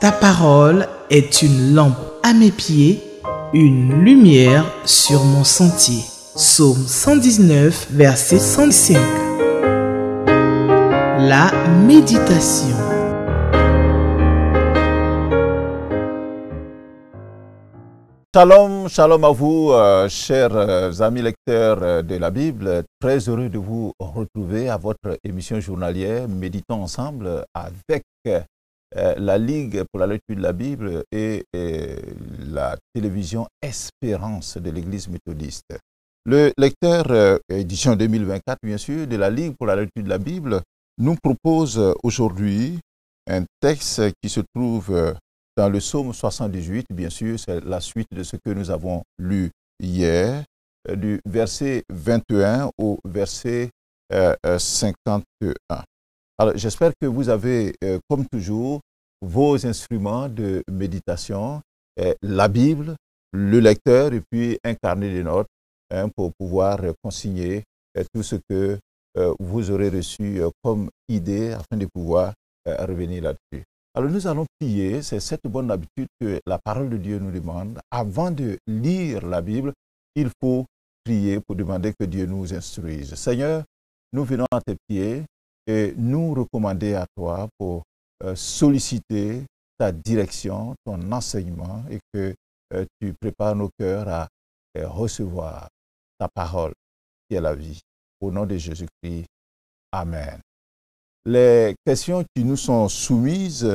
Ta parole est une lampe à mes pieds, une lumière sur mon sentier. Psaume 119, verset 105. La méditation. Shalom, shalom à vous, euh, chers euh, amis lecteurs euh, de la Bible. Très heureux de vous retrouver à votre émission journalière Méditons ensemble avec euh, la Ligue pour la lecture de la Bible et, la télévision Espérance de l'Église méthodiste. Le lecteur, euh, édition 2024 bien sûr, de la Ligue pour la lecture de la Bible, nous propose euh, aujourd'hui un texte qui se trouve dans le psaume 78, bien sûr, c'est la suite de ce que nous avons lu hier, du verset 21 au verset 51. Alors, j'espère que vous avez, euh, comme toujours, vos instruments de méditation, euh, la Bible, le lecteur et puis un carnet de notes hein, pour pouvoir euh, consigner tout ce que vous aurez reçu comme idée afin de pouvoir revenir là-dessus. Alors, nous allons prier. C'est cette bonne habitude que la parole de Dieu nous demande. Avant de lire la Bible, il faut prier pour demander que Dieu nous instruise. Seigneur, nous venons à tes pieds et nous recommander à toi pour euh, solliciter ta direction, ton enseignement et que euh, tu prépares nos cœurs à euh, recevoir ta parole qui est la vie. Au nom de Jésus-Christ, Amen. Les questions qui nous sont soumises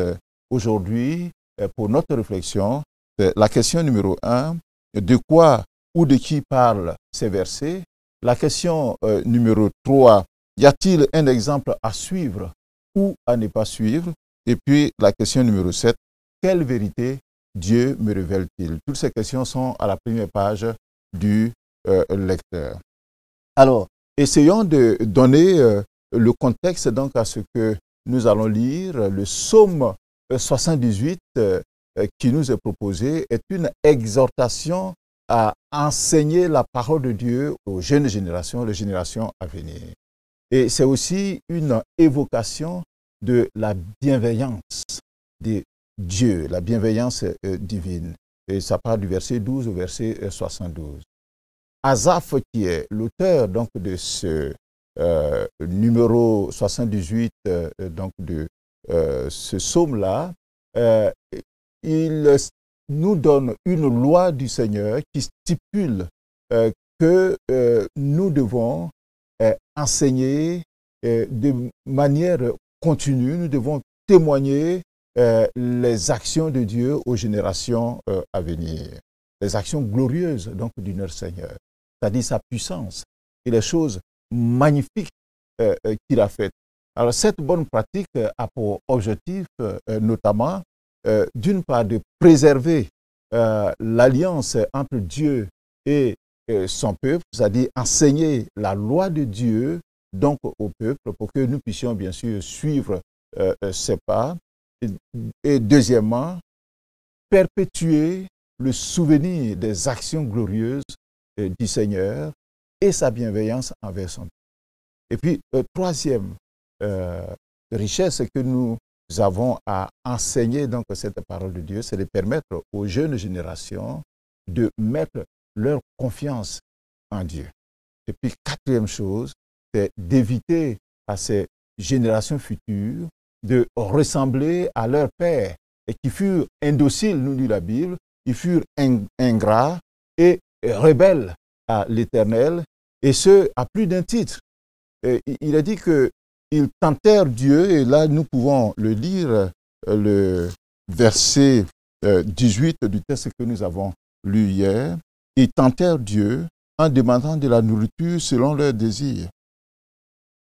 aujourd'hui pour notre réflexion, la question numéro un, de quoi ou de qui parlent ces versets La question numéro trois, y a-t-il un exemple à suivre ou à ne pas suivre Et puis la question numéro 7, quelle vérité Dieu me révèle-t-il Toutes ces questions sont à la première page du euh, lecteur. Alors, essayons de donner euh, le contexte donc à ce que nous allons lire. Le psaume 78 euh, qui nous est proposé est une exhortation à enseigner la parole de Dieu aux jeunes générations, les générations à venir. Et c'est aussi une évocation de la bienveillance de Dieu, la bienveillance euh, divine. Et ça part du verset 12 au verset 72. Euh, Azaph, qui est l'auteur donc de ce euh, numéro 78 donc de ce psaume-là, il nous donne une loi du Seigneur qui stipule que nous devons euh, enseigner euh, de manière continue. Nous devons témoigner euh, les actions de Dieu aux générations à venir. Les actions glorieuses donc du notre Seigneur, c'est-à-dire sa puissance et les choses magnifiques qu'il a faites. Alors cette bonne pratique a pour objectif notamment d'une part de préserver l'alliance entre Dieu et euh, son peuple, c'est-à-dire enseigner la loi de Dieu donc au peuple pour que nous puissions bien sûr suivre euh, euh, ses pas. Et, deuxièmement, perpétuer le souvenir des actions glorieuses du Seigneur et sa bienveillance envers son peuple. Et puis, troisième richesse que nous avons à enseigner donc cette parole de Dieu, c'est de permettre aux jeunes générations de mettre leur confiance en Dieu. Et puis, quatrième chose, c'est d'éviter à ces générations futures de ressembler à leurs pères et qui furent indociles, nous dit la Bible, ils furent ingrats et rebelles à l'Éternel, et ce, à plus d'un titre. il a dit que ils tentèrent Dieu, et là nous pouvons le lire, euh, le verset 18 euh, du texte que nous avons lu hier, ils tentèrent Dieu en demandant de la nourriture selon leurs désirs.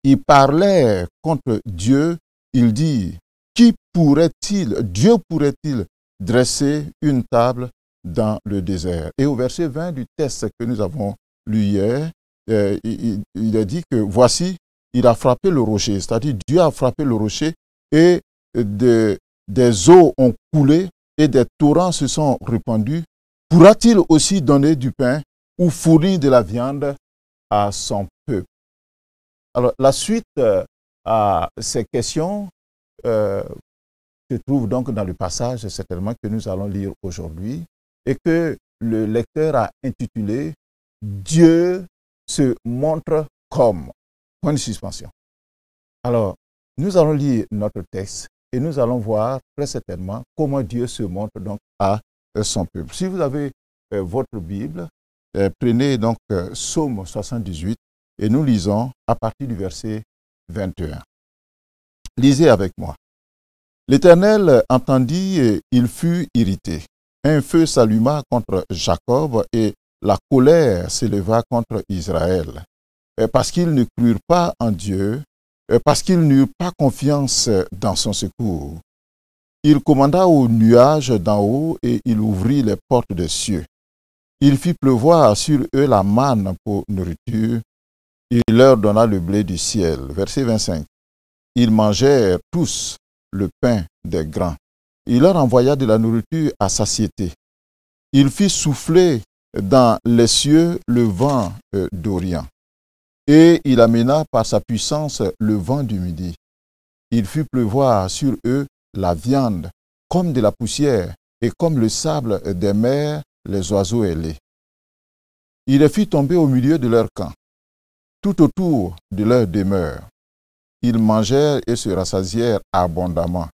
Ils parlèrent contre Dieu. Ils disent, qui pourrait-il, Dieu pourrait-il dresser une table dans le désert Et au verset 20 du texte que nous avons lu hier, euh, il, a dit que voici, il a frappé le rocher, c'est-à-dire Dieu a frappé le rocher et des eaux ont coulé et des torrents se sont répandus pourra-t-il aussi donner du pain ou fournir de la viande à son peuple Alors, la suite euh, à ces questions euh, se trouve donc dans le passage certainement que nous allons lire aujourd'hui et que le lecteur a intitulé Dieu se montre comme. Point de suspension. Alors, nous allons lire notre texte et nous allons voir très certainement comment Dieu se montre donc à euh, son peuple. Si vous avez euh, votre Bible, euh, prenez donc Psaume 78 et nous lisons à partir du verset 21. Lisez avec moi. L'Éternel entendit et il fut irrité. Un feu s'alluma contre Jacob et la colère s'éleva contre Israël, parce qu'ils ne crurent pas en Dieu, parce qu'ils n'eurent pas confiance dans son secours. Il commanda aux nuages d'en haut et il ouvrit les portes des cieux. Il fit pleuvoir sur eux la manne pour nourriture. Il leur donna le blé du ciel. Verset 25. Ils mangèrent tous le pain des grands. Il leur envoya de la nourriture à satiété. Il fit souffler dans les cieux le vent euh, d'Orient. Et il amena par sa puissance le vent du midi. Il fit pleuvoir sur eux la viande, comme de la poussière, et comme le sable des mers, les oiseaux ailés. Il les fit tomber au milieu de leur camp, tout autour de leur demeure. Ils mangèrent et se rassasièrent abondamment.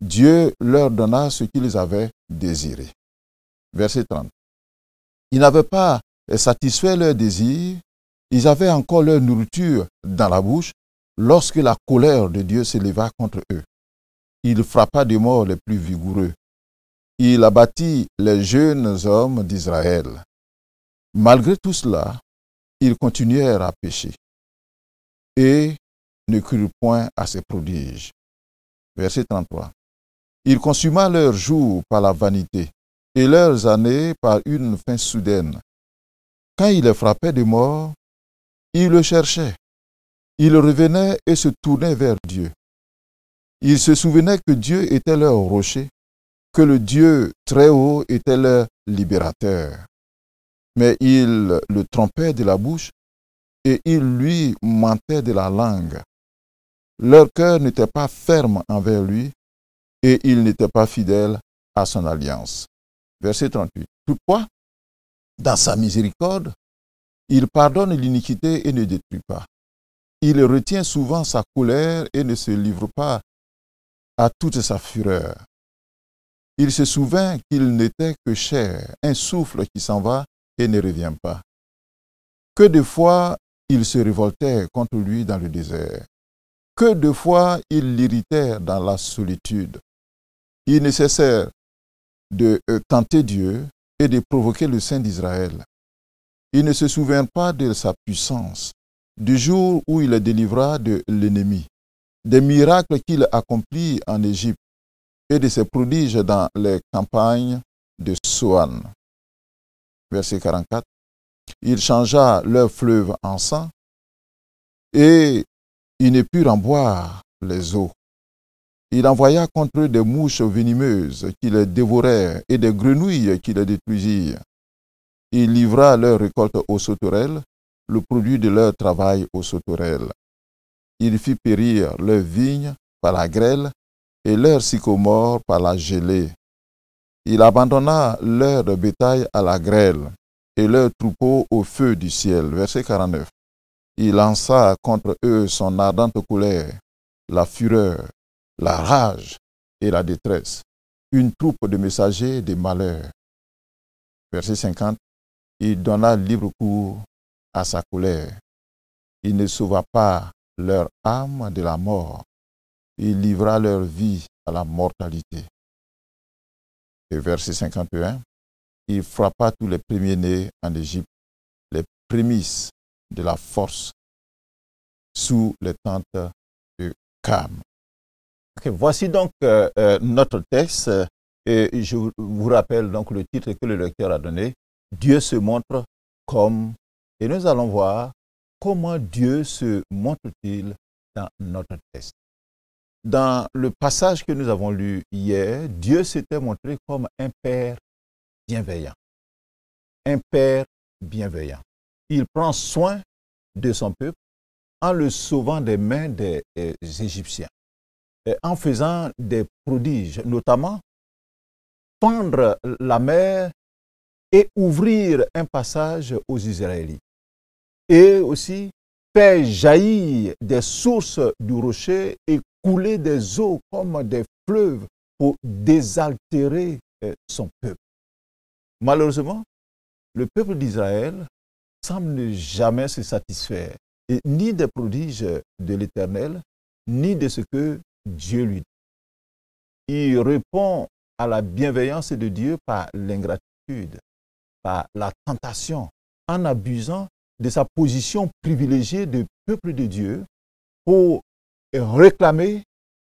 Dieu leur donna ce qu'ils avaient désiré. Verset 30. Ils n'avaient pas satisfait leur désir, ils avaient encore leur nourriture dans la bouche lorsque la colère de Dieu s'éleva contre eux. Il frappa de mort les plus vigoureux. Il abattit les jeunes hommes d'Israël. Malgré tout cela, ils continuèrent à pécher et ne crurent point à ses prodiges. Verset 33. Il consuma leurs jours par la vanité et leurs années par une fin soudaine. Quand il les frappait de mort, ils le cherchaient. Ils revenaient et se tournaient vers Dieu. Ils se souvenaient que Dieu était leur rocher, que le Dieu très haut était leur libérateur. Mais ils le trompaient de la bouche et ils lui mentaient de la langue. Leur cœur n'était pas ferme envers lui et ils n'étaient pas fidèles à son alliance. Verset 38. Toutefois, dans sa miséricorde, il pardonne l'iniquité et ne détruit pas. Il retient souvent sa colère et ne se livre pas à toute sa fureur. Il se souvint qu'il n'était que chair, un souffle qui s'en va et ne revient pas. Que de fois il se révoltèrent contre lui dans le désert. Que de fois il l'irritait dans la solitude. Il est nécessaire de euh, tenter Dieu et de provoquer le Saint d'Israël. Il ne se souvint pas de sa puissance, du jour où il le délivra de l'ennemi des miracles qu'il accomplit en Égypte et de ses prodiges dans les campagnes de Soane. Verset 44. Il changea leur fleuve en sang et ils ne purent en boire les eaux. Il envoya contre eux des mouches venimeuses qui les dévorèrent et des grenouilles qui les détruisirent. Il livra leur récolte aux sauterelles, le produit de leur travail aux sauterelles il fit périr leurs vignes par la grêle et leurs sycomores par la gelée. Il abandonna leur bétail à la grêle et leurs troupeaux au feu du ciel. Verset 49. Il lança contre eux son ardente colère, la fureur, la rage et la détresse, une troupe de messagers des malheurs. Verset 50. Il donna libre cours à sa colère. Il ne sauva pas leur âme de la mort. Il livra leur vie à la mortalité. Et verset 51, il frappa tous les premiers-nés en Égypte, les prémices de la force sous les tentes de Kam. voici donc euh, euh, notre texte euh, et je vous rappelle donc le titre que le lecteur a donné, Dieu se montre comme, et nous allons voir comment Dieu se montre-t-il dans notre test Dans le passage que nous avons lu hier, Dieu s'était montré comme un Père bienveillant. Un Père bienveillant. Il prend soin de son peuple en le sauvant des mains des, Égyptiens, et en faisant des prodiges, notamment prendre la mer et ouvrir un passage aux Israélites et aussi fait jaillir des sources du rocher et couler des eaux comme des fleuves pour désaltérer euh, son peuple. Malheureusement, le peuple d'Israël semble ne jamais se satisfaire, ni des prodiges de l'Éternel, ni de ce que Dieu lui dit. Il répond à la bienveillance de Dieu par l'ingratitude, par la tentation, en abusant de sa position privilégiée de peuple de Dieu pour réclamer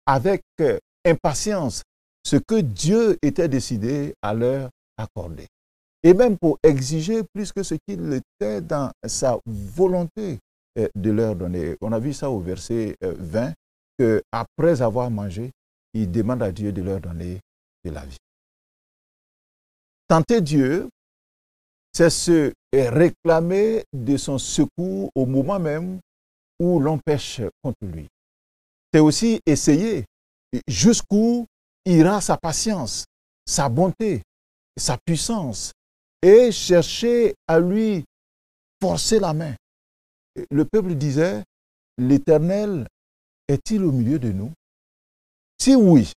avec euh, impatience ce que Dieu était décidé à leur accorder. Et même pour exiger plus que ce qu'il était dans sa volonté euh, de leur donner. On a vu ça au verset 20, euh, que après avoir mangé, il demande à Dieu de leur donner de la vie. Tenter Dieu c'est se réclamer de son secours au moment même où l'on pêche contre lui. C'est aussi essayer jusqu'où ira sa patience, sa bonté, sa puissance, et chercher à lui forcer la main. Le peuple disait, l'Éternel est-il au milieu de nous Si oui,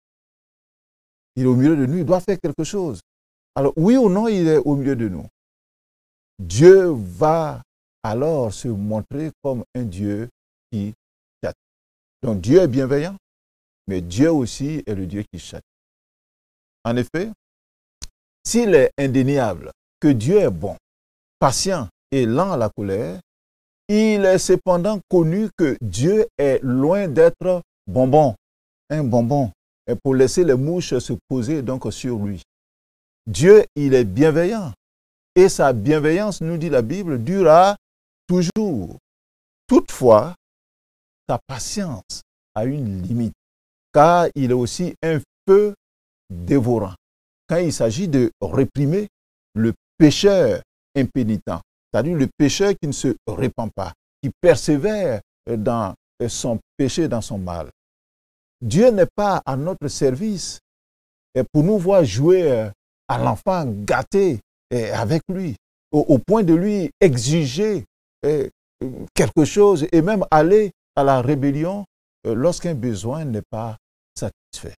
il est au milieu de nous, il doit faire quelque chose. Alors oui ou non, il est au milieu de nous. Dieu va alors se montrer comme un Dieu qui châtie. Donc Dieu est bienveillant, mais Dieu aussi est le Dieu qui châtie. En effet, s'il est indéniable que Dieu est bon, patient et lent à la colère, il est cependant connu que Dieu est loin d'être bonbon, un bonbon, et pour laisser les mouches se poser donc sur lui. Dieu, il est bienveillant, et sa bienveillance, nous dit la Bible, durera toujours. Toutefois, sa patience a une limite, car il est aussi un peu dévorant. Quand il s'agit de réprimer le pécheur impénitent, c'est-à-dire le pécheur qui ne se répand pas, qui persévère dans son péché, dans son mal. Dieu n'est pas à notre service pour nous voir jouer euh, à l'enfant gâté avec lui, au, point de lui exiger euh, quelque chose et même aller à la rébellion euh, lorsqu'un besoin n'est pas satisfait.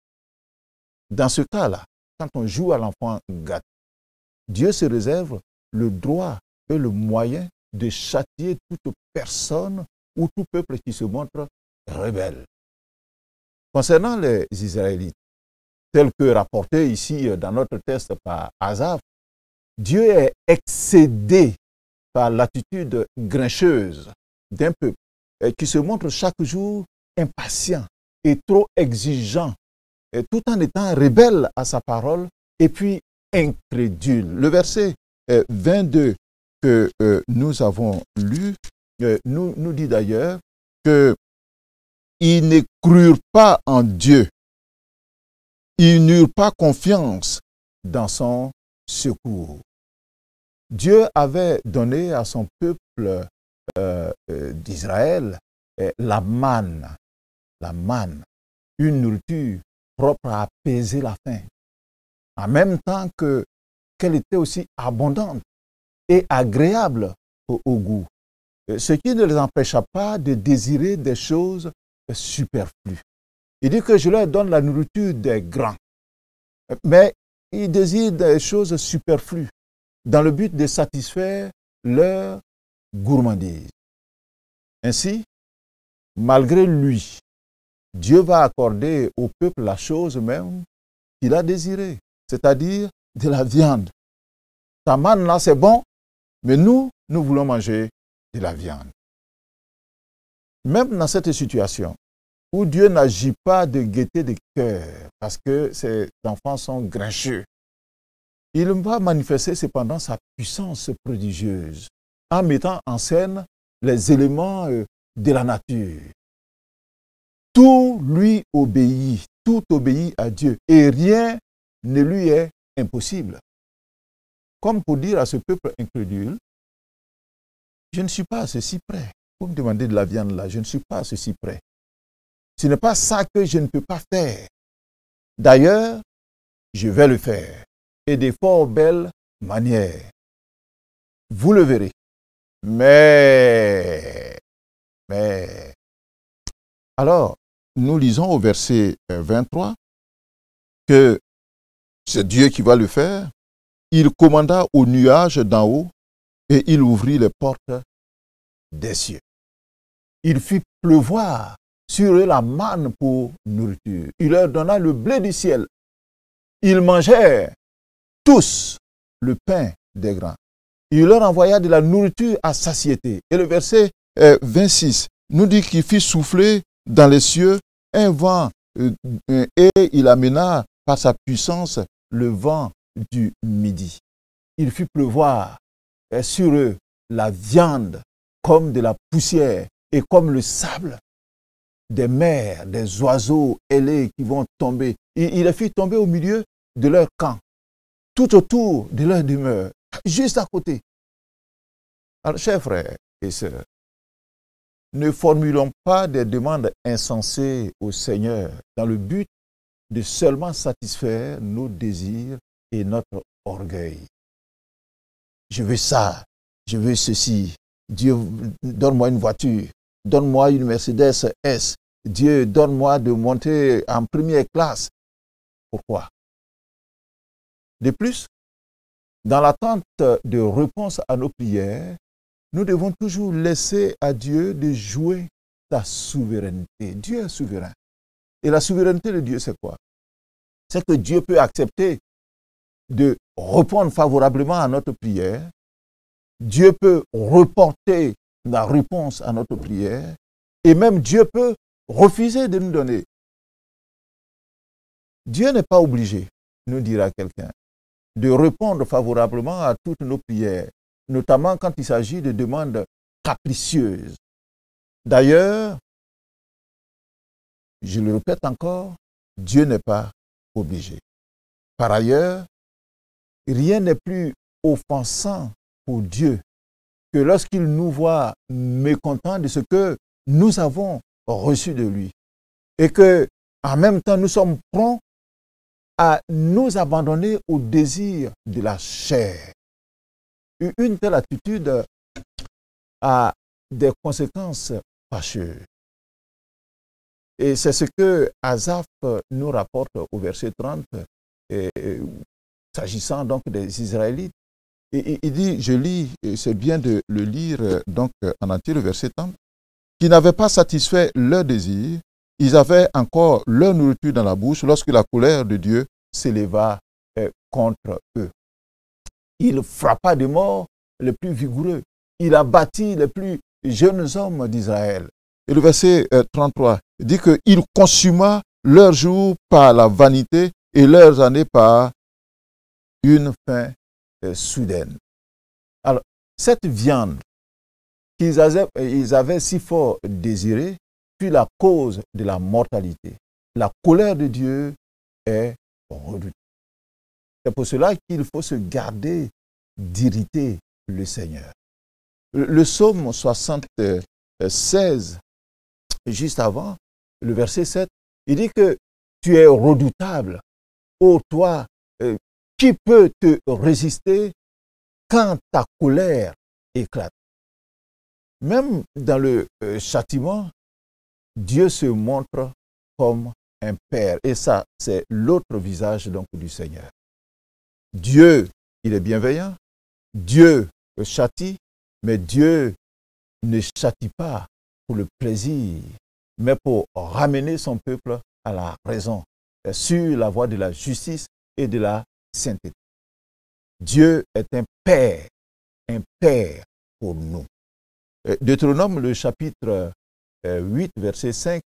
Dans ce cas-là, quand on joue à l'enfant gâté, Dieu se réserve le droit et le moyen de châtier toute personne ou tout peuple qui se montre rebelle. Concernant les Israélites, tel que rapporté ici dans notre test par Azaf, Dieu est excédé par l'attitude grincheuse d'un peuple euh, qui se montre chaque jour impatient et trop exigeant, euh, tout en étant rebelle à sa parole et puis incrédule. Le verset 22 euh, que nous avons lu nous, nous dit d'ailleurs que ils ne crurent pas en Dieu, ils n'eurent pas confiance dans son secours. Dieu avait donné à son peuple euh, euh, d'Israël euh, la manne, la manne, une nourriture propre à apaiser la faim, en même temps que qu'elle était aussi abondante et agréable au, au goût, ce qui ne les empêcha pas de désirer des choses superflues. Il dit que je leur donne la nourriture des grands, mais ils désirent des choses superflues dans le but de satisfaire leur gourmandise. Ainsi, malgré lui, Dieu va accorder au peuple la chose même qu'il a désirée, c'est-à-dire de la viande. Ta manne là, c'est bon, mais nous, nous voulons manger de la viande. Même dans cette situation, où Dieu n'agit pas de gaieté de cœur, parce que ses enfants sont grincheux. Il va manifester cependant sa puissance prodigieuse en mettant en scène les éléments euh, de la nature. Tout lui obéit, tout obéit à Dieu et rien ne lui est impossible. Comme pour dire à ce peuple incrédule, je ne suis pas à ceci près. Vous me demandez de la viande là, je ne suis pas à ceci près. Ce n'est pas ça que je ne peux pas faire. D'ailleurs, je vais le faire. Et de fort belles manières. Vous le verrez. Mais, mais. Alors, nous lisons au verset 23 euh, que c'est Dieu qui va le faire. Il commanda au nuage d'en haut et il ouvrit les portes des cieux. Il fit pleuvoir sur eux la manne pour nourriture. Il leur donna le blé du ciel. Ils mangèrent tous le pain des grands. Il leur envoya de la nourriture à satiété. Et le verset 26 euh, nous dit qu'il fit souffler dans les cieux un vent euh, euh, et il amena par sa puissance le vent du midi. Il fit pleuvoir sur eux la viande comme de la poussière et comme le sable des mers, des oiseaux ailés qui vont tomber. Il, il les fit tomber au milieu de leur camp, tout autour de leur demeure, juste à côté. Alors, chers frères et sœurs, ne formulons pas des demandes insensées au Seigneur dans le but de seulement satisfaire nos désirs et notre orgueil. Je veux ça, je veux ceci. Dieu, donne-moi une voiture, donne-moi une Mercedes S, Dieu, donne-moi de monter en première classe. Pourquoi De plus, dans l'attente de réponse à nos prières, nous devons toujours laisser à Dieu de jouer sa souveraineté. Dieu est souverain. Et la souveraineté de Dieu, c'est quoi C'est que Dieu peut accepter de répondre favorablement à notre prière. Dieu peut reporter la réponse à notre prière. Et même Dieu peut Refuser de nous donner. Dieu n'est pas obligé, nous dira quelqu'un, de répondre favorablement à toutes nos prières, notamment quand il s'agit de demandes capricieuses. D'ailleurs, je le répète encore, Dieu n'est pas obligé. Par ailleurs, rien n'est plus offensant pour Dieu que lorsqu'il nous voit mécontents de ce que nous avons reçu de lui. Et que, en même temps, nous sommes prêts à nous abandonner au désir de la chair. Une telle attitude a des conséquences fâcheuses. Et c'est ce que Azaf nous rapporte au verset 30, s'agissant donc des Israélites. il dit, je lis, c'est bien de le lire donc en entier, le verset 30 qui n'avaient pas satisfait leur désir, ils avaient encore leur nourriture dans la bouche lorsque la colère de Dieu s'éleva euh, contre eux. Il frappa de mort les plus vigoureux. Il abattit les plus jeunes hommes d'Israël. Et le verset 33 euh, dit qu'il consuma leurs jours par la vanité et leurs années par une faim euh, soudaine. Alors, cette viande ils avaient si fort désiré fut la cause de la mortalité. La colère de Dieu est redoutable. C'est pour cela qu'il faut se garder d'irriter le Seigneur. Le, psaume 76, juste avant, le verset 7, il dit que tu es redoutable. Ô oh, toi, euh, qui peut te résister quand ta colère éclate même dans le euh, châtiment, Dieu se montre comme un père. Et ça, c'est l'autre visage donc du Seigneur. Dieu, il est bienveillant. Dieu châtie, mais Dieu ne châtie pas pour le plaisir, mais pour ramener son peuple à la raison, euh, sur la voie de la justice et de la sainteté. Dieu est un Père, un Père pour nous. Euh, Deutéronome, le chapitre 8, euh, verset 5,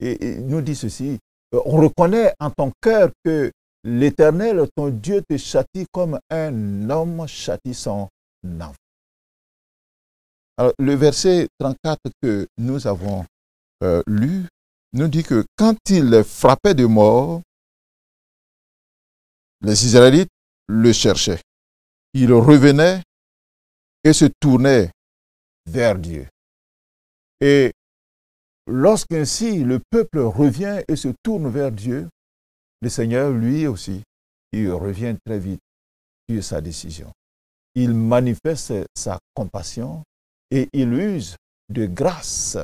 nous dit ceci. Euh, On reconnaît en ton cœur que l'Éternel, ton Dieu, te châtie comme un homme châtie son âme. Alors, le verset 34 que nous avons lu nous dit que quand il frappait de mort, les Israélites le cherchaient. Il revenait et se tournait vers Dieu. Et lorsqu'ainsi le peuple revient et se tourne vers Dieu, le Seigneur, lui aussi, il revient très vite sur sa décision. Il manifeste sa compassion et il use de grâce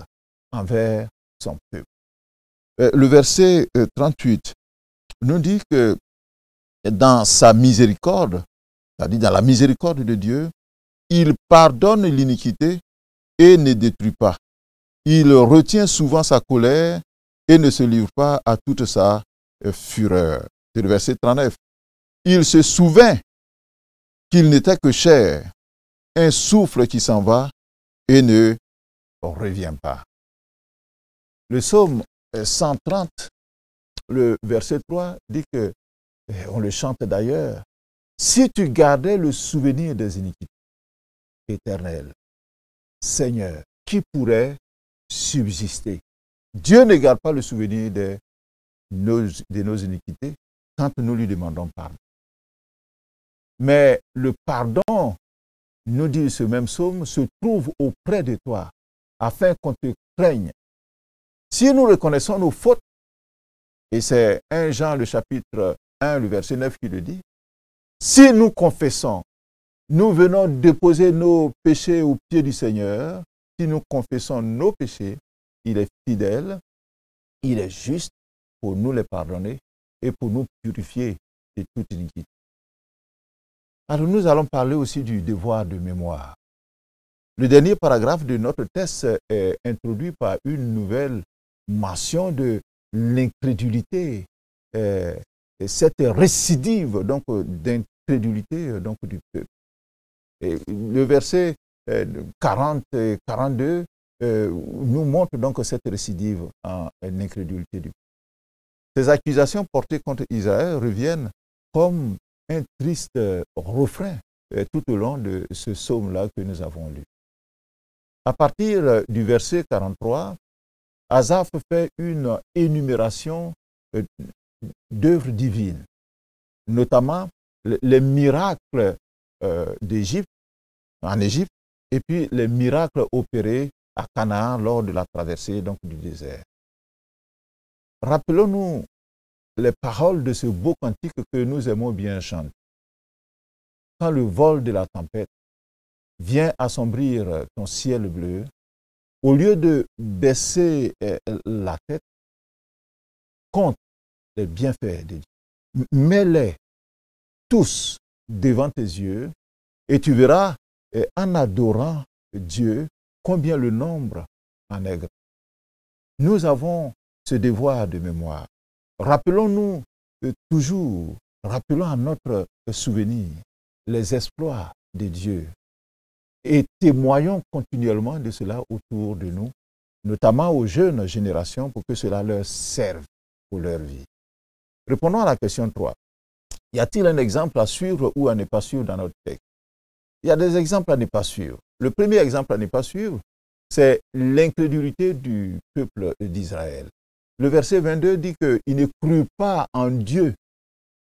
envers son peuple. Euh, le verset 38 euh, nous dit que dans sa miséricorde, c'est-à-dire dans la miséricorde de Dieu, il pardonne l'iniquité et ne détruit pas. Il retient souvent sa colère et ne se livre pas à toute sa euh, fureur. C'est le verset 39. Il se souvint qu'il n'était que chair, un souffle qui s'en va et ne revient pas. Le psaume 130, euh, le verset 3 dit que, euh, on le chante d'ailleurs, si tu gardais le souvenir des iniquités éternelles, Seigneur, qui pourrait subsister Dieu ne garde pas le souvenir de nos, de nos iniquités quand nous lui demandons pardon. Mais le pardon, nous dit ce même psaume, se trouve auprès de toi afin qu'on te craigne. Si nous reconnaissons nos fautes, et c'est 1 Jean le chapitre 1, le verset 9 qui le dit, si nous confessons, nous venons déposer nos péchés aux pieds du Seigneur. Si nous confessons nos péchés, il est fidèle, il est juste pour nous les pardonner et pour nous purifier de toute iniquité. Alors nous allons parler aussi du devoir de mémoire. Le dernier paragraphe de notre texte est introduit par une nouvelle mention de l'incrédulité, euh, cette récidive donc d'incrédulité euh, donc du le verset 40 et 42 nous montre donc cette récidive en, incrédulité du Ces accusations portées contre Israël reviennent comme un triste euh, refrain euh, tout au long de ce psaume-là que nous avons lu. À partir euh, du verset 43, Asaph fait une énumération d'œuvres divines, notamment les miracles d'Égypte en Égypte, et puis les miracles opérés à Canaan lors de la traversée donc, du désert. Rappelons-nous les paroles de ce beau cantique que nous aimons bien chanter. Quand le vol de la tempête vient assombrir ton ciel bleu, au lieu de baisser euh, la tête, compte les bienfaits de Dieu. Mets-les tous devant tes yeux et tu verras et en adorant Dieu, combien le nombre en est grand. Nous avons ce devoir de mémoire. Rappelons-nous toujours, rappelons à notre souvenir les exploits de Dieu et témoignons continuellement de cela autour de nous, notamment aux jeunes générations pour que cela leur serve pour leur vie. Répondons à la question 3. Y a-t-il un exemple à suivre ou à ne pas suivre dans notre texte il y a des exemples à ne pas suivre. Le premier exemple à ne pas suivre, c'est l'incrédulité du peuple d'Israël. Le verset 22 dit qu'ils ne crurent pas en Dieu.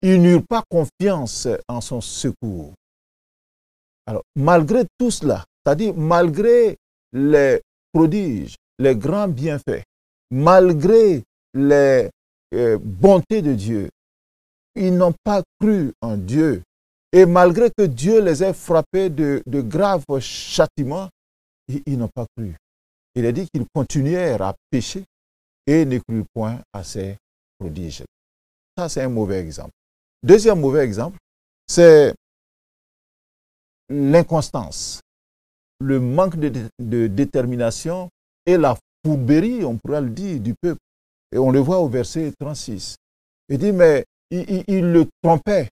Ils n'eurent pas confiance en son secours. Alors, malgré tout cela, c'est-à-dire malgré les prodiges, les grands bienfaits, malgré les euh, bontés de Dieu, ils n'ont pas cru en Dieu. Et malgré que Dieu les ait frappés de, graves châtiments, ils, n'ont pas cru. Il a dit qu'ils continuèrent à pécher et ne crurent point à ces prodiges. Ça, c'est un mauvais exemple. Deuxième mauvais exemple, c'est l'inconstance, le manque de, détermination et la fourberie, on pourrait le dire, du peuple. Et on le voit au verset 36. Il dit, mais il, il le trompait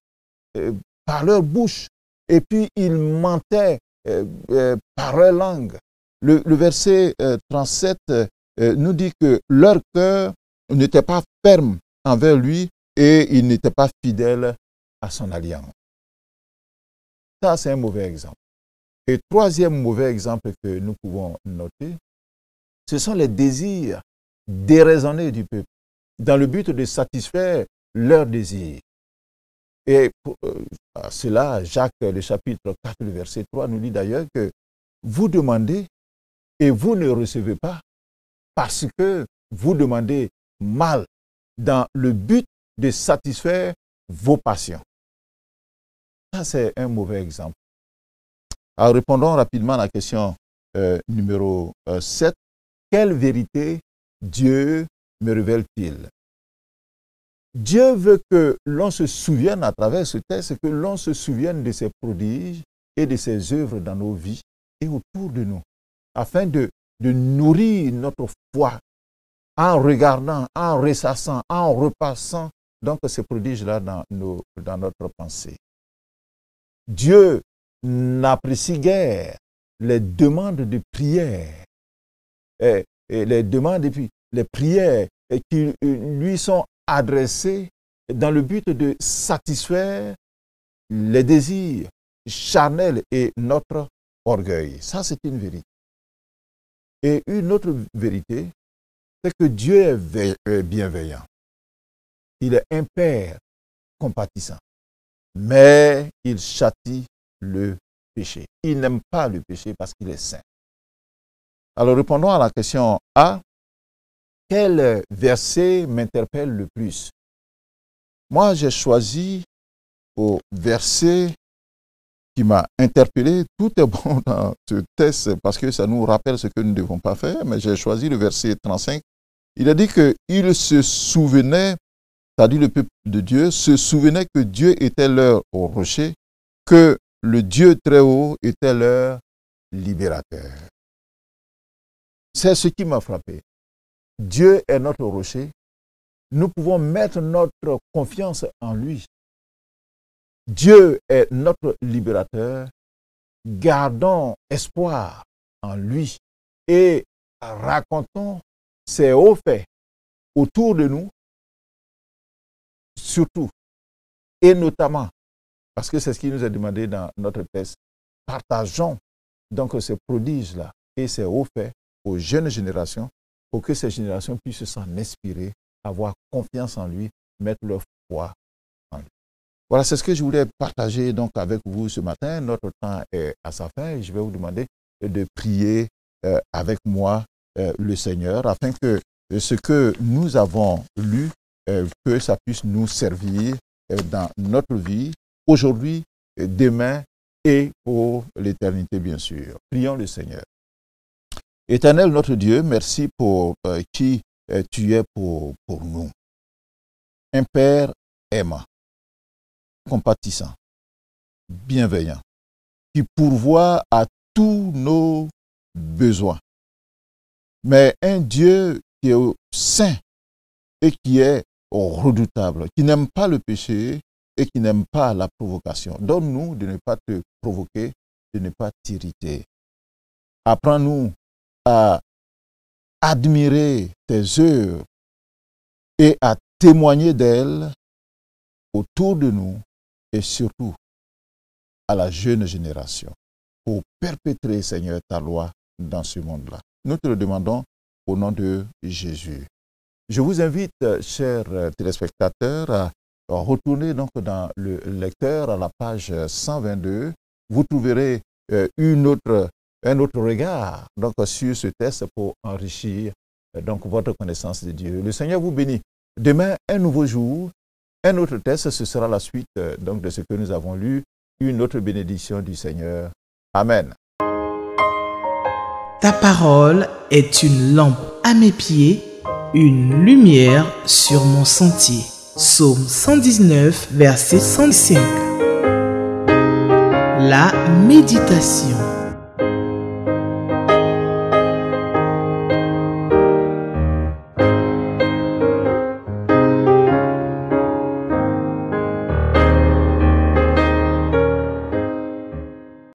euh, par leur bouche et puis ils mentaient euh, euh, par leur langue. Le, verset 37 euh, nous dit que leur cœur n'était pas ferme envers lui et ils n'étaient pas fidèles à son alliance. Ça, c'est un mauvais exemple. Et troisième mauvais exemple que nous pouvons noter, ce sont les désirs déraisonnés du peuple dans le but de satisfaire leurs désirs. Et euh, cela, Jacques, le chapitre 4, le verset 3, nous dit d'ailleurs que vous demandez et vous ne recevez pas parce que vous demandez mal dans le but de satisfaire vos passions. Ça, c'est un mauvais exemple. Alors, répondons rapidement à la question euh, numéro 7. Euh, Quelle vérité Dieu me révèle-t-il Dieu veut que l'on se souvienne à travers ce texte, que l'on se souvienne de ses prodiges et de ses œuvres dans nos vies et autour de nous, afin de, nourrir notre foi en regardant, en ressassant, en repassant donc ces prodiges-là dans, notre pensée. Dieu n'apprécie guère les demandes de prière, et, eh, et eh, les demandes et puis les prières eh, qui euh, lui sont adressé dans le but de satisfaire les désirs charnels et notre orgueil. Ça, c'est une vérité. Et une autre vérité, c'est que Dieu est euh, bienveillant. Il est un père compatissant. Mais il châtie le péché. Il n'aime pas le péché parce qu'il est saint. Alors répondons à la question A quel verset m'interpelle le plus Moi, j'ai choisi au verset qui m'a interpellé. Tout est bon dans ce test parce que ça nous rappelle ce que nous ne devons pas faire, mais j'ai choisi le verset 35. Il a dit qu'il se souvenait, c'est-à-dire le peuple de Dieu, se souvenait que Dieu était leur rocher, que le Dieu très haut était leur libérateur. C'est ce qui m'a frappé. Dieu est notre rocher. Nous pouvons mettre notre confiance en lui. Dieu est notre libérateur. Gardons espoir en lui et racontons ses hauts faits autour de nous, surtout et notamment, parce que c'est ce qui nous est demandé dans notre texte, partageons donc ces prodiges-là et ces hauts faits aux jeunes générations pour que ces générations puissent s'en inspirer, avoir confiance en lui, mettre leur foi en lui. Voilà, c'est ce que je voulais partager donc avec vous ce matin. Notre temps est à sa fin et je vais vous demander de prier euh, avec moi euh, le Seigneur afin que ce que nous avons lu, euh, que ça puisse nous servir dans notre vie aujourd'hui, demain et pour l'éternité, bien sûr. Prions le Seigneur. Éternel notre Dieu, merci pour euh, qui euh, tu es pour, pour nous. Un Père aimant, compatissant, bienveillant, qui pourvoit à tous nos besoins. Mais un Dieu qui est saint et qui est redoutable, qui n'aime pas le péché et qui n'aime pas la provocation. Donne-nous de ne pas te provoquer, de ne pas t'irriter. Apprends-nous à admirer tes œuvres et à témoigner d'elles autour de nous et surtout à la jeune génération pour perpétrer, Seigneur, ta loi dans ce monde-là. Nous te le demandons au nom de Jésus. Je vous invite, chers téléspectateurs, à retourner donc dans le lecteur à la page 122. Vous trouverez euh, une autre un autre regard donc, sur ce test pour enrichir euh, donc, votre connaissance de Dieu. Le Seigneur vous bénit. Demain, un nouveau jour, un autre test, ce sera la suite euh, donc, de ce que nous avons lu, une autre bénédiction du Seigneur. Amen. Ta parole est une lampe à mes pieds, une lumière sur mon sentier. Psaume 119, verset 105. La méditation.